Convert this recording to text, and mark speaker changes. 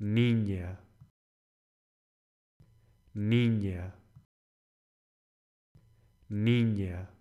Speaker 1: niña, niña, niña.